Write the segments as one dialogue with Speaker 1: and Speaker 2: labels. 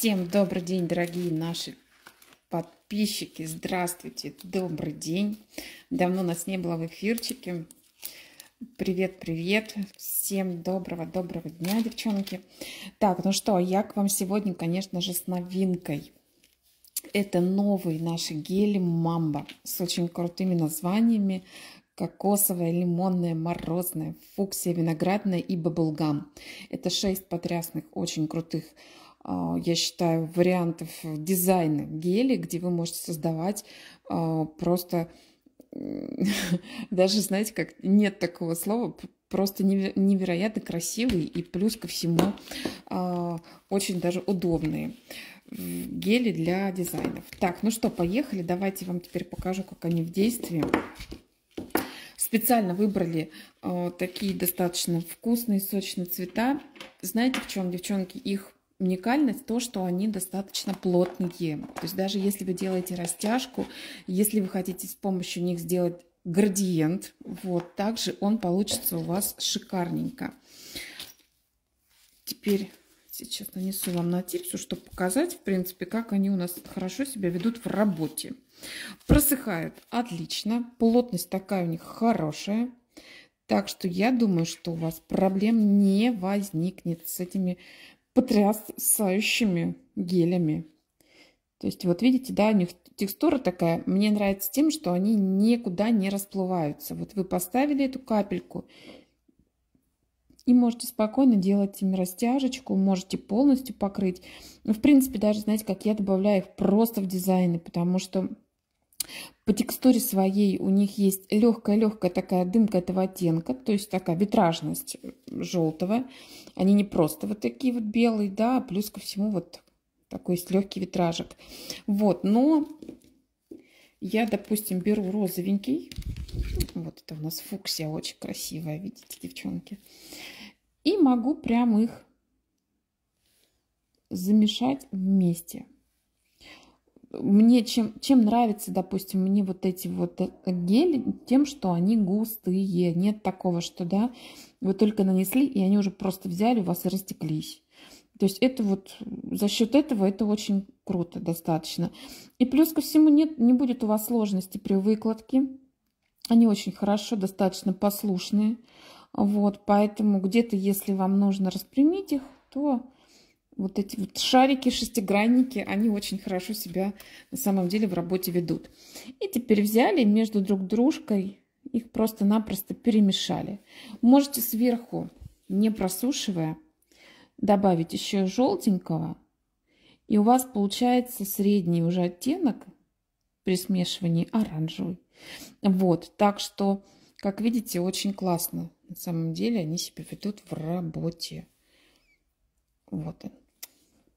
Speaker 1: Всем добрый день, дорогие наши подписчики. Здравствуйте, добрый день. Давно нас не было в эфирчике. Привет, привет. Всем доброго-доброго дня, девчонки. Так, ну что, я к вам сегодня, конечно же, с новинкой. Это новый наш гель Мамба с очень крутыми названиями, кокосовое, лимонное, морозное, фуксия, виноградное и баблгам. Это шесть потрясных, очень крутых а, я считаю, вариантов дизайна гелей, где вы можете создавать а, просто даже, знаете, как нет такого слова, просто невероятно красивые и плюс ко всему а, очень даже удобные гели для дизайнов. Так, ну что, поехали. Давайте вам теперь покажу, как они в действии. Специально выбрали э, такие достаточно вкусные, сочные цвета. Знаете, в чем, девчонки, их уникальность то, что они достаточно плотные. То есть даже если вы делаете растяжку, если вы хотите с помощью них сделать градиент, вот также он получится у вас шикарненько. Теперь сейчас нанесу вам на типсу, чтобы показать, в принципе, как они у нас хорошо себя ведут в работе. Просыхают отлично, плотность такая у них хорошая. Так что я думаю, что у вас проблем не возникнет с этими потрясающими гелями. То есть вот видите, да, у них текстура такая. Мне нравится тем, что они никуда не расплываются. Вот вы поставили эту капельку и можете спокойно делать им растяжечку, можете полностью покрыть. Ну, в принципе, даже, знаете, как я добавляю их просто в дизайны, потому что по текстуре своей у них есть легкая-легкая такая дымка этого оттенка, то есть такая витражность э, желтого. Они не просто вот такие вот белые, да, а плюс ко всему вот такой есть легкий витражик. Вот, но я, допустим, беру розовенький. Вот это у нас фуксия, очень красивая, видите, девчонки. И могу прям их замешать вместе мне чем, чем нравится, допустим, мне вот эти вот э, гели, тем, что они густые. Нет такого, что, да, вы только нанесли, и они уже просто взяли у вас и растеклись. То есть это вот за счет этого это очень круто достаточно. И плюс ко всему нет, не будет у вас сложности при выкладке. Они очень хорошо, достаточно послушные. Вот, поэтому где-то, если вам нужно распрямить их, то вот эти вот шарики, шестигранники, они очень хорошо себя на самом деле в работе ведут. И теперь взяли между друг дружкой, их просто-напросто перемешали. Можете сверху, не просушивая, добавить еще желтенького, и у вас получается средний уже оттенок при смешивании оранжевый. Вот, так что, как видите, очень классно. На самом деле они себя ведут в работе. Вот он.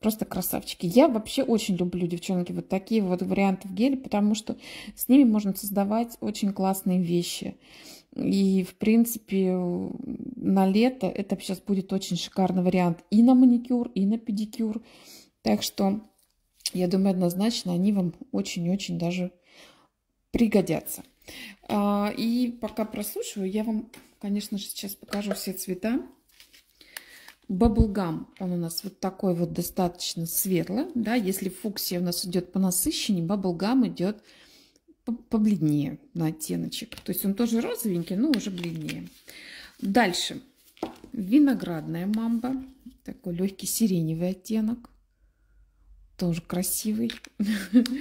Speaker 1: Просто красавчики. Я вообще очень люблю, девчонки, вот такие вот варианты в геле, потому что с ними можно создавать очень классные вещи. И, в принципе, на лето это сейчас будет очень шикарный вариант и на маникюр, и на педикюр. Так что, я думаю, однозначно они вам очень-очень даже пригодятся. А, и пока просушиваю, я вам, конечно же, сейчас покажу все цвета. Баблгам, он у нас вот такой вот достаточно светлый, да, если фуксия у нас идет по насыщеннее, баблгам идет побледнее на оттеночек. То есть он тоже розовенький, но уже бледнее. Дальше. Виноградная мамба. Такой легкий сиреневый оттенок. Тоже красивый.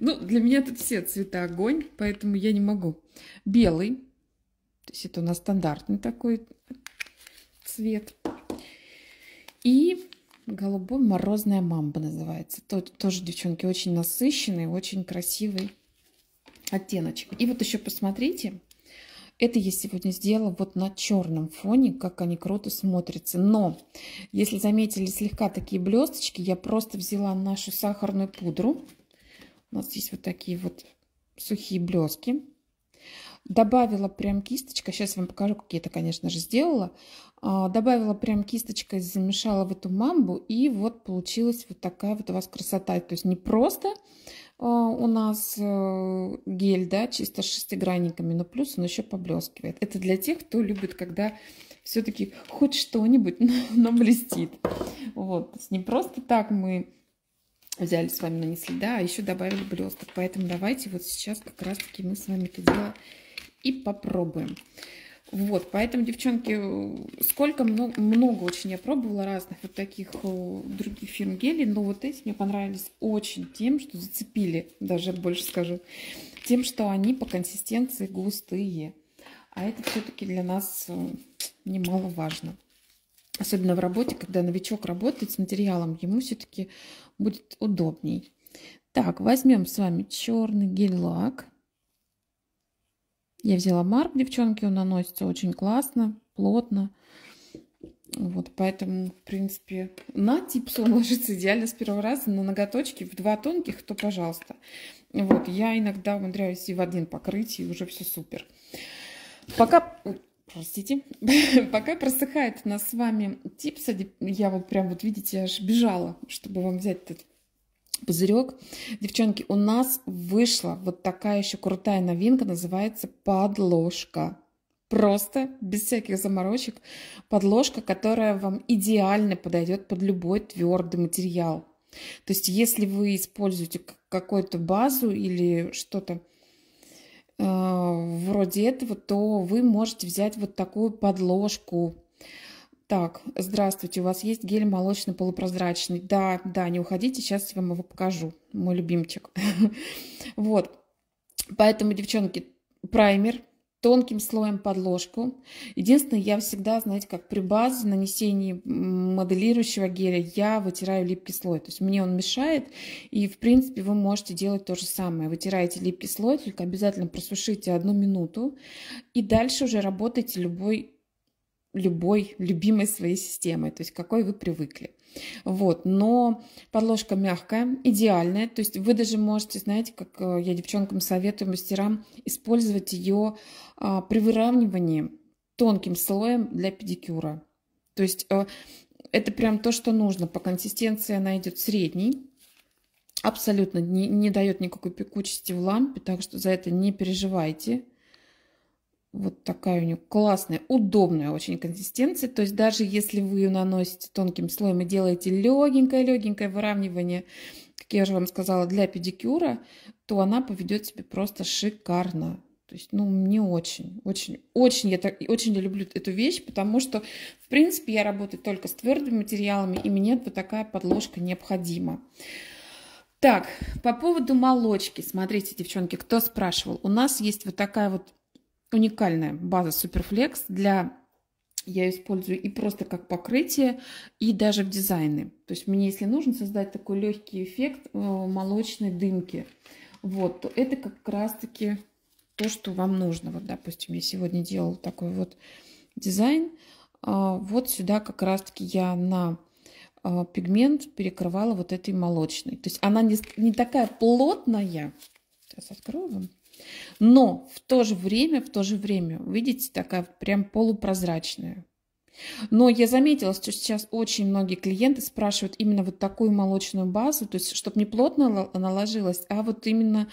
Speaker 1: Ну, для меня тут все цвета огонь, поэтому я не могу. Белый. То есть это у нас стандартный такой цвет. И голубой морозная мамба называется. Тот, тоже, девчонки, очень насыщенный, очень красивый оттеночек. И вот еще посмотрите, это я сегодня сделала вот на черном фоне, как они круто смотрятся. Но, если заметили слегка такие блесточки, я просто взяла нашу сахарную пудру. У нас здесь вот такие вот сухие блестки. Добавила прям кисточкой, сейчас вам покажу, как я это, конечно же, сделала. А, добавила прям кисточкой, замешала в эту мамбу, и вот получилась вот такая вот у вас красота. То есть не просто а, у нас э, гель, да, чисто с шестигранниками, но плюс он еще поблескивает. Это для тех, кто любит, когда все-таки хоть что-нибудь, но блестит. Вот, то есть не просто так мы взяли с вами нанесли, да, а еще добавили блесток. Поэтому давайте вот сейчас как раз-таки мы с вами это дело и попробуем. Вот, поэтому, девчонки, сколько много, много очень я пробовала разных вот таких э, других фирм гелей, но вот эти мне понравились очень тем, что зацепили, даже больше скажу, тем, что они по консистенции густые. А это все-таки для нас э, немаловажно. Особенно в работе, когда новичок работает с материалом, ему все-таки будет удобней. Так, возьмем с вами черный гель-лак. Я взяла марк, девчонки, он наносится очень классно, плотно. Вот, поэтому, в принципе, на типс он ложится идеально с первого раза. На ноготочки в два тонких, то пожалуйста. Вот, я иногда умудряюсь и в один покрыть, и уже все супер. Пока... Простите. Пока просыхает у нас с вами типс, а я вот прям, вот видите, аж бежала, чтобы вам взять этот пузырек. Девчонки, у нас вышла вот такая еще крутая новинка, называется подложка. Просто, без всяких заморочек, подложка, которая вам идеально подойдет под любой твердый материал. То есть, если вы используете какую-то базу или что-то э, вроде этого, то вы можете взять вот такую подложку так, здравствуйте, у вас есть гель молочный полупрозрачный? Да, да, не уходите, сейчас я вам его покажу, мой любимчик. Вот, поэтому, девчонки, праймер, тонким слоем подложку. Единственное, я всегда, знаете, как при базе нанесении моделирующего геля я вытираю липкий слой. То есть мне он мешает, и в принципе вы можете делать то же самое. Вытираете липкий слой, только обязательно просушите одну минуту, и дальше уже работайте любой любой любимой своей системой, то есть какой вы привыкли. Вот, но подложка мягкая, идеальная, то есть вы даже можете, знаете, как э, я девчонкам советую, мастерам, использовать ее а, при выравнивании тонким слоем для педикюра. То есть а, это прям то, что нужно. По консистенции она идет средней, абсолютно не, не дает никакой пекучести в лампе, так что за это не переживайте. Вот такая у нее классная, удобная очень консистенция. То есть даже если вы ее наносите тонким слоем и делаете легенькое-легенькое выравнивание, как я же вам сказала, для педикюра, то она поведет себя просто шикарно. То есть, ну, мне очень, очень, очень, я так, очень я люблю эту вещь, потому что, в принципе, я работаю только с твердыми материалами, и мне вот такая подложка необходима. Так, по поводу молочки. Смотрите, девчонки, кто спрашивал. У нас есть вот такая вот уникальная база Superflex для я использую и просто как покрытие, и даже в дизайны. То есть мне, если нужно создать такой легкий эффект э, молочной дымки, вот, то это как раз-таки то, что вам нужно. Вот, допустим, я сегодня делала такой вот дизайн. А вот сюда как раз-таки я на а, пигмент перекрывала вот этой молочной. То есть она не, не такая плотная. Сейчас открою вам. Но в то же время, в то же время, видите, такая прям полупрозрачная. Но я заметила, что сейчас очень многие клиенты спрашивают именно вот такую молочную базу, то есть чтобы не плотно наложилось, а вот именно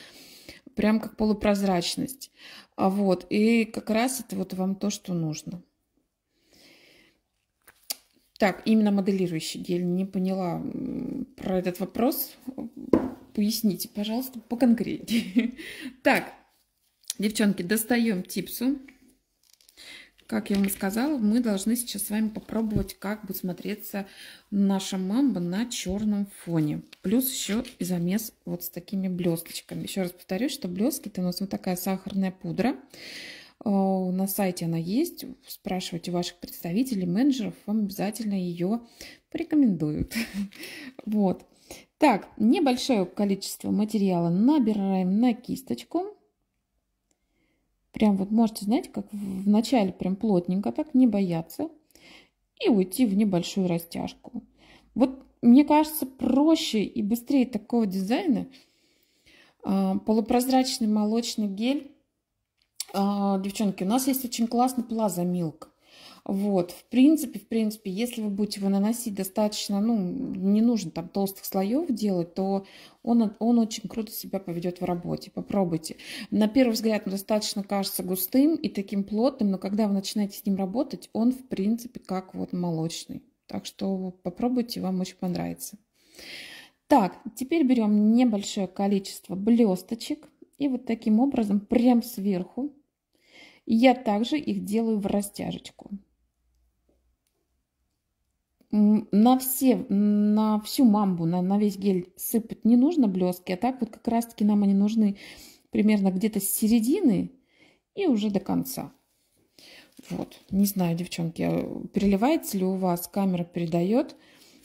Speaker 1: прям как полупрозрачность. а Вот, и как раз это вот вам то, что нужно. Так, именно моделирующий гель. Не поняла про этот вопрос поясните, пожалуйста, поконкретнее. Так, девчонки, достаем типсу. Как я вам сказала, мы должны сейчас с вами попробовать, как будет смотреться наша мамба на черном фоне. Плюс еще и замес вот с такими блесточками. Еще раз повторюсь, что блестки это у нас вот такая сахарная пудра. А, на сайте она есть. Спрашивайте ваших представителей, менеджеров, вам обязательно ее порекомендуют. Вот. Так, небольшое количество материала набираем на кисточку. Прям вот можете, знаете, как в начале прям плотненько так, не бояться. И уйти в небольшую растяжку. Вот мне кажется, проще и быстрее такого дизайна а, полупрозрачный молочный гель. А, девчонки, у нас есть очень классный плаза милка. Вот, в принципе, в принципе, если вы будете его наносить достаточно, ну, не нужно там толстых слоев делать, то он, он очень круто себя поведет в работе. Попробуйте. На первый взгляд он достаточно кажется густым и таким плотным, но когда вы начинаете с ним работать, он, в принципе, как вот молочный. Так что попробуйте, вам очень понравится. Так, теперь берем небольшое количество блесточек и вот таким образом прям сверху я также их делаю в растяжечку на, все, на всю мамбу, на, на весь гель сыпать не нужно блестки, а так вот как раз-таки нам они нужны примерно где-то с середины и уже до конца. Вот, не знаю, девчонки, а переливается ли у вас, камера передает,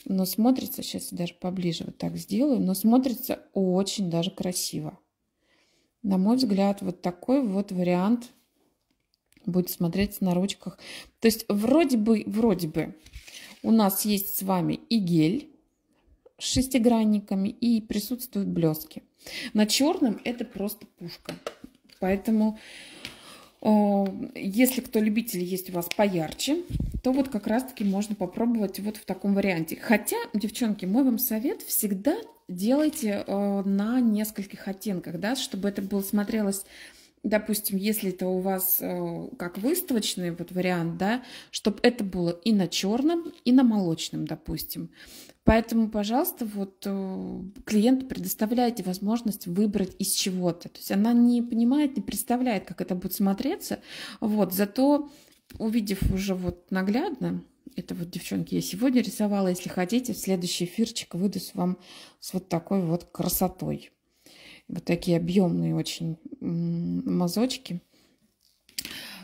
Speaker 1: но смотрится, сейчас я даже поближе вот так сделаю, но смотрится очень даже красиво. На мой взгляд, вот такой вот вариант будет смотреться на ручках. То есть вроде бы, вроде бы у нас есть с вами и гель с шестигранниками, и присутствуют блески. На черном это просто пушка. Поэтому, э, если кто любитель есть у вас поярче, то вот как раз-таки можно попробовать вот в таком варианте. Хотя, девчонки, мой вам совет, всегда делайте э, на нескольких оттенках, да, чтобы это было смотрелось допустим, если это у вас э, как выставочный вот вариант, да, чтобы это было и на черном, и на молочном, допустим. Поэтому, пожалуйста, вот э, клиенту предоставляйте возможность выбрать из чего-то. То есть она не понимает, не представляет, как это будет смотреться. Вот, зато увидев уже вот наглядно, это вот, девчонки, я сегодня рисовала, если хотите, в следующий эфирчик выдаст вам с вот такой вот красотой. Вот такие объемные очень мазочки.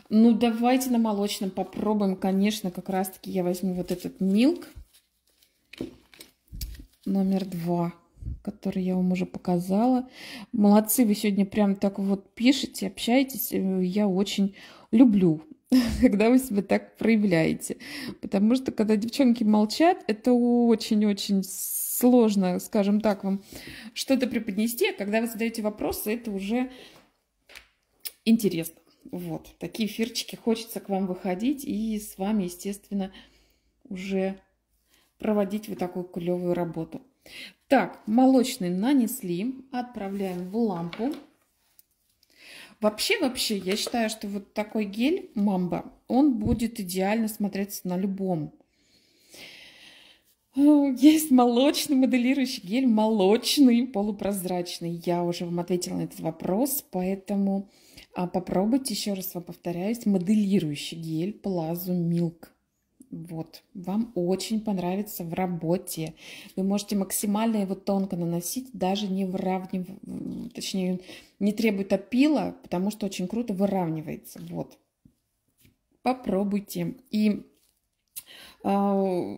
Speaker 1: Ну, давайте на молочном попробуем. Конечно, как раз-таки я возьму вот этот милк номер два, который я вам уже показала. Молодцы, вы сегодня прям так вот пишете, общаетесь. Я очень люблю, когда вы себя так проявляете. Потому что, когда девчонки молчат, это очень-очень сложно, скажем так, вам что-то преподнести, а когда вы задаете вопросы, это уже интересно. Вот, такие эфирчики хочется к вам выходить и с вами, естественно, уже проводить вот такую клевую работу. Так, молочный нанесли, отправляем в лампу. Вообще, вообще, я считаю, что вот такой гель мамба, он будет идеально смотреться на любом ну, есть молочный моделирующий гель, молочный, полупрозрачный. Я уже вам ответила на этот вопрос, поэтому а, попробуйте, еще раз вам повторяюсь, моделирующий гель Plazo Milk. Вот, вам очень понравится в работе. Вы можете максимально его тонко наносить, даже не выравнив... точнее, не требует опила, потому что очень круто выравнивается. Вот, попробуйте. И а,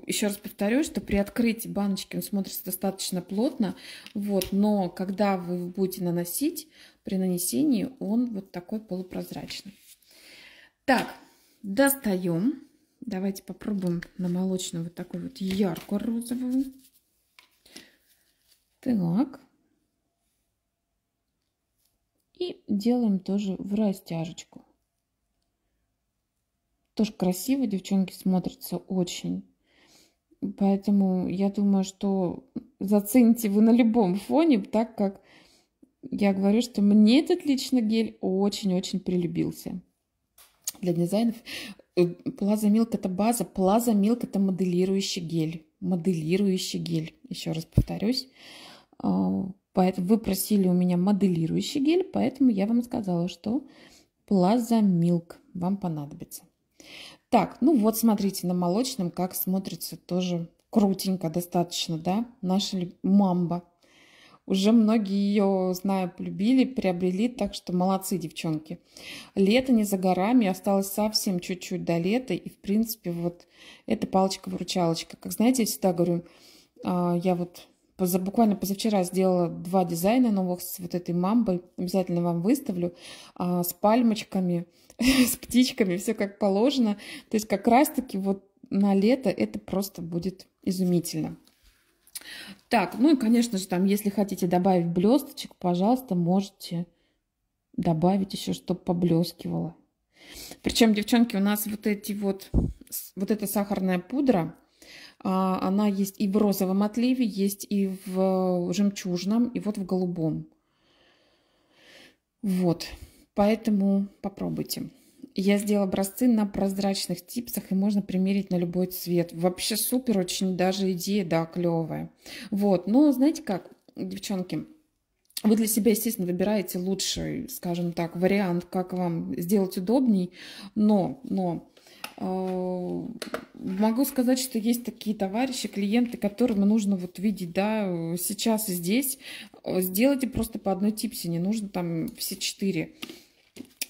Speaker 1: еще раз повторю, что при открытии баночки он смотрится достаточно плотно, вот, но когда вы будете наносить, при нанесении он вот такой полупрозрачный. Так, достаем. Давайте попробуем на молочную вот такую вот яркую розовую Так. И делаем тоже в растяжечку. Тоже красиво девчонки смотрятся очень. Поэтому я думаю, что зацените вы на любом фоне, так как я говорю, что мне этот лично гель очень-очень прилюбился для дизайнов. Э, Плаза Милк это база, Плаза Милк это моделирующий гель. Моделирующий гель, еще раз повторюсь. А, вы просили у меня моделирующий гель, поэтому я вам сказала, что Плаза Милк вам понадобится. Так, ну вот смотрите, на молочном как смотрится тоже крутенько достаточно, да, наша мамба. Уже многие ее, знаю, полюбили, приобрели, так что молодцы, девчонки. Лето не за горами, осталось совсем чуть-чуть до лета, и, в принципе, вот эта палочка-выручалочка. Как знаете, я всегда говорю, а, я вот буквально позавчера сделала два дизайна новых с вот этой мамбой, обязательно вам выставлю, а, с пальмочками, с птичками, все как положено. То есть как раз-таки вот на лето это просто будет изумительно. Так, ну и, конечно же, там, если хотите добавить блесточек, пожалуйста, можете добавить еще, чтобы поблескивало. Причем, девчонки, у нас вот эти вот, вот эта сахарная пудра, а, она есть и в розовом отливе, есть и в э, жемчужном, и вот в голубом. Вот. Поэтому попробуйте. Я сделала образцы на прозрачных типсах, и можно примерить на любой цвет. Вообще супер, очень даже идея, да, клевая. Вот, но знаете как, девчонки, вы для себя, естественно, выбираете лучший, скажем так, вариант, как вам сделать удобней, но, но э, могу сказать, что есть такие товарищи, клиенты, которым нужно вот видеть, да, сейчас и здесь. Сделайте просто по одной типсе, не нужно там все четыре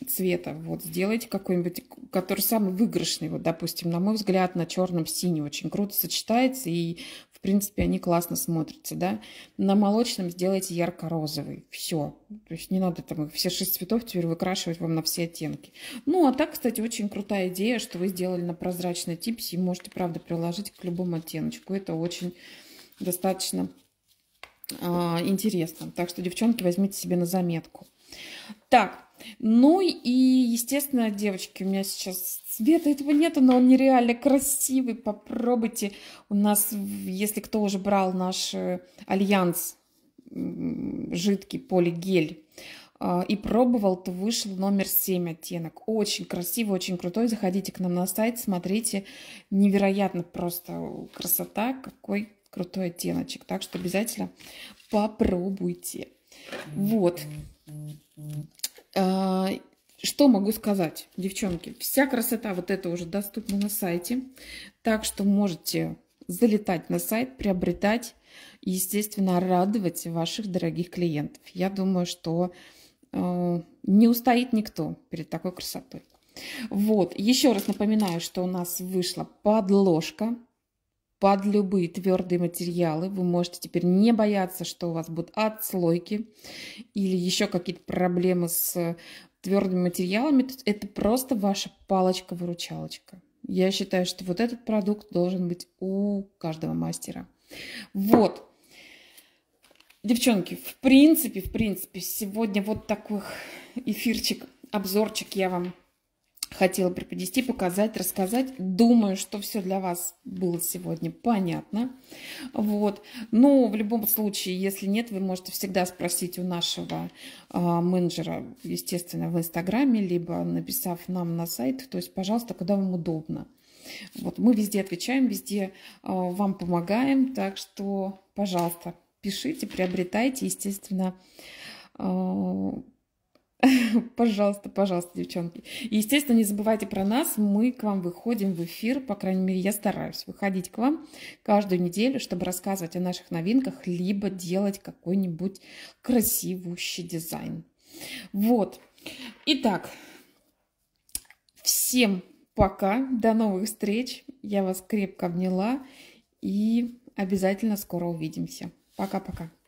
Speaker 1: цвета. Вот сделайте какой-нибудь, который самый выигрышный. Вот, допустим, на мой взгляд, на черном синий очень круто сочетается и, в принципе, они классно смотрятся, да. На молочном сделайте ярко-розовый. Все. То есть не надо там все шесть цветов теперь выкрашивать вам на все оттенки. Ну, а так, кстати, очень крутая идея, что вы сделали на прозрачной типсе и можете, правда, приложить к любому оттеночку. Это очень достаточно а, интересно. Так что, девчонки, возьмите себе на заметку. Так, ну и, естественно, девочки, у меня сейчас цвета этого нету, но он нереально красивый. Попробуйте. У нас, если кто уже брал наш э, альянс жидкий полигель, а, и пробовал, то вышел номер 7 оттенок. Очень красивый, очень крутой. Заходите к нам на сайт, смотрите. Невероятно просто красота, какой крутой оттеночек. Так что обязательно попробуйте. Вот. А, что могу сказать, девчонки? Вся красота вот эта уже доступна на сайте. Так что можете залетать на сайт, приобретать и, естественно, радовать ваших дорогих клиентов. Я думаю, что э, не устоит никто перед такой красотой. Вот, еще раз напоминаю, что у нас вышла подложка под любые твердые материалы. Вы можете теперь не бояться, что у вас будут отслойки или еще какие-то проблемы с э, твердыми материалами. Это просто ваша палочка-выручалочка. Я считаю, что вот этот продукт должен быть у каждого мастера. Вот. Девчонки, в принципе, в принципе, сегодня вот такой эфирчик, обзорчик я вам хотела преподнести, показать, рассказать. Думаю, что все для вас было сегодня понятно. Вот. Но в любом случае, если нет, вы можете всегда спросить у нашего э, менеджера, естественно, в Инстаграме, либо написав нам на сайт. То есть, пожалуйста, куда вам удобно. Вот, мы везде отвечаем, везде э, вам помогаем. Так что, пожалуйста, пишите, приобретайте, естественно, э, Пожалуйста, пожалуйста, девчонки. И, естественно, не забывайте про нас. Мы к вам выходим в эфир, по крайней мере, я стараюсь выходить к вам каждую неделю, чтобы рассказывать о наших новинках, либо делать какой-нибудь красивущий дизайн. Вот. Итак, всем пока. До новых встреч. Я вас крепко обняла. И обязательно скоро увидимся. Пока-пока.